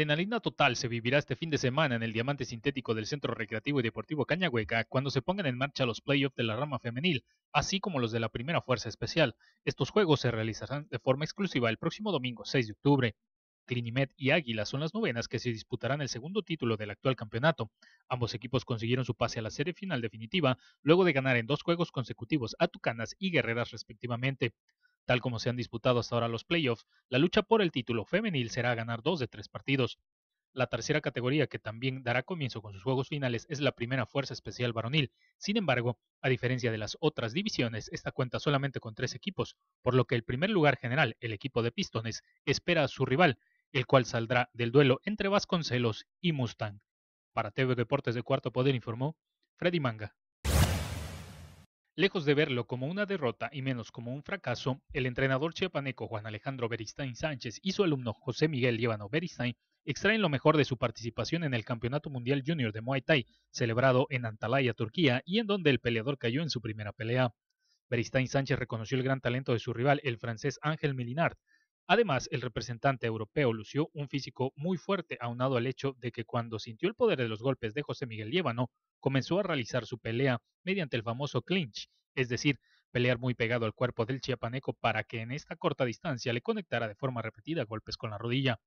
adrenalina total se vivirá este fin de semana en el diamante sintético del Centro Recreativo y Deportivo Cañahueca cuando se pongan en marcha los playoffs de la rama femenil, así como los de la primera fuerza especial. Estos juegos se realizarán de forma exclusiva el próximo domingo 6 de octubre. Clinimet y Águila son las novenas que se disputarán el segundo título del actual campeonato. Ambos equipos consiguieron su pase a la serie final definitiva luego de ganar en dos juegos consecutivos a Tucanas y Guerreras respectivamente. Tal como se han disputado hasta ahora los playoffs, la lucha por el título femenil será ganar dos de tres partidos. La tercera categoría, que también dará comienzo con sus juegos finales, es la primera fuerza especial varonil. Sin embargo, a diferencia de las otras divisiones, esta cuenta solamente con tres equipos, por lo que el primer lugar general, el equipo de Pistones, espera a su rival, el cual saldrá del duelo entre Vasconcelos y Mustang. Para TV Deportes de Cuarto Poder informó Freddy Manga. Lejos de verlo como una derrota y menos como un fracaso, el entrenador chiapaneco Juan Alejandro Beristain Sánchez y su alumno José Miguel Llévano Beristain extraen lo mejor de su participación en el Campeonato Mundial Junior de Muay Thai, celebrado en Antalya, Turquía, y en donde el peleador cayó en su primera pelea. Beristain Sánchez reconoció el gran talento de su rival, el francés Ángel Milinard, Además, el representante europeo lució un físico muy fuerte aunado al hecho de que cuando sintió el poder de los golpes de José Miguel Llévano, comenzó a realizar su pelea mediante el famoso clinch, es decir, pelear muy pegado al cuerpo del chiapaneco para que en esta corta distancia le conectara de forma repetida golpes con la rodilla.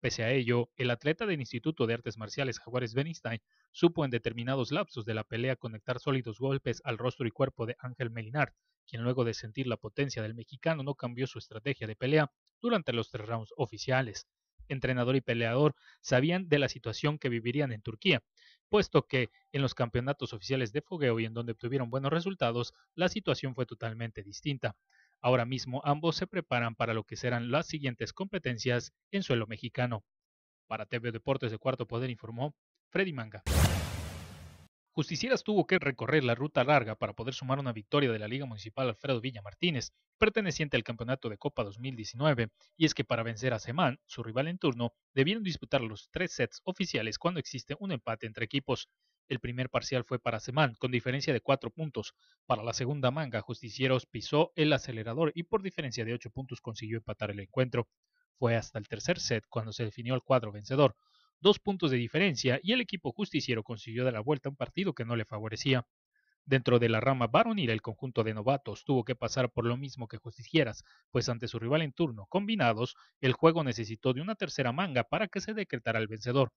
Pese a ello, el atleta del Instituto de Artes Marciales Jaguares Benstein supo en determinados lapsos de la pelea conectar sólidos golpes al rostro y cuerpo de Ángel Melinar, quien luego de sentir la potencia del mexicano no cambió su estrategia de pelea durante los tres rounds oficiales. Entrenador y peleador sabían de la situación que vivirían en Turquía, puesto que en los campeonatos oficiales de fogueo y en donde obtuvieron buenos resultados, la situación fue totalmente distinta. Ahora mismo ambos se preparan para lo que serán las siguientes competencias en suelo mexicano. Para TV Deportes de Cuarto Poder informó Freddy Manga. Justicieras tuvo que recorrer la ruta larga para poder sumar una victoria de la Liga Municipal Alfredo Villa Martínez, perteneciente al campeonato de Copa 2019, y es que para vencer a Semán, su rival en turno, debieron disputar los tres sets oficiales cuando existe un empate entre equipos. El primer parcial fue para Semán, con diferencia de cuatro puntos. Para la segunda manga, Justicieros pisó el acelerador y por diferencia de ocho puntos consiguió empatar el encuentro. Fue hasta el tercer set cuando se definió el cuadro vencedor dos puntos de diferencia y el equipo justiciero consiguió dar la vuelta un partido que no le favorecía. Dentro de la rama varonil, el conjunto de novatos tuvo que pasar por lo mismo que justicieras, pues ante su rival en turno, combinados, el juego necesitó de una tercera manga para que se decretara el vencedor.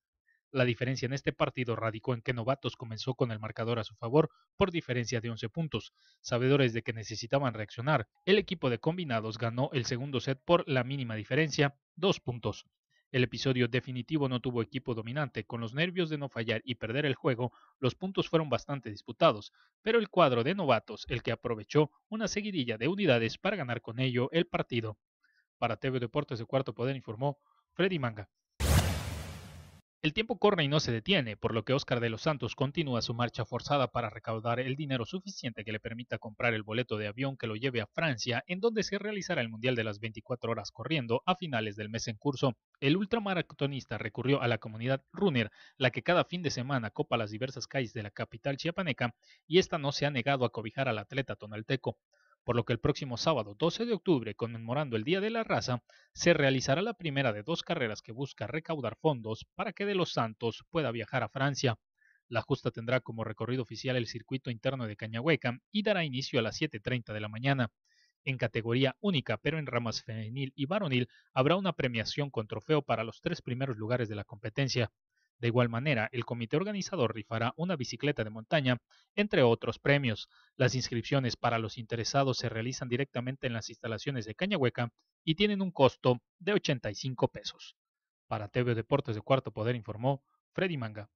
La diferencia en este partido radicó en que Novatos comenzó con el marcador a su favor por diferencia de 11 puntos. Sabedores de que necesitaban reaccionar, el equipo de combinados ganó el segundo set por la mínima diferencia, dos puntos. El episodio definitivo no tuvo equipo dominante, con los nervios de no fallar y perder el juego, los puntos fueron bastante disputados, pero el cuadro de novatos, el que aprovechó una seguidilla de unidades para ganar con ello el partido. Para TV Deportes de Cuarto Poder informó Freddy Manga. El tiempo corre y no se detiene, por lo que Oscar de los Santos continúa su marcha forzada para recaudar el dinero suficiente que le permita comprar el boleto de avión que lo lleve a Francia, en donde se realizará el Mundial de las 24 horas corriendo a finales del mes en curso. El ultramaratonista recurrió a la comunidad Runner, la que cada fin de semana copa las diversas calles de la capital chiapaneca, y esta no se ha negado a cobijar al atleta tonalteco por lo que el próximo sábado 12 de octubre, conmemorando el Día de la Raza, se realizará la primera de dos carreras que busca recaudar fondos para que De los Santos pueda viajar a Francia. La justa tendrá como recorrido oficial el circuito interno de Cañahueca y dará inicio a las 7.30 de la mañana. En categoría única, pero en ramas femenil y varonil, habrá una premiación con trofeo para los tres primeros lugares de la competencia. De igual manera, el comité organizador rifará una bicicleta de montaña, entre otros premios. Las inscripciones para los interesados se realizan directamente en las instalaciones de Cañahueca y tienen un costo de 85 pesos. Para TV Deportes de Cuarto Poder informó Freddy Manga.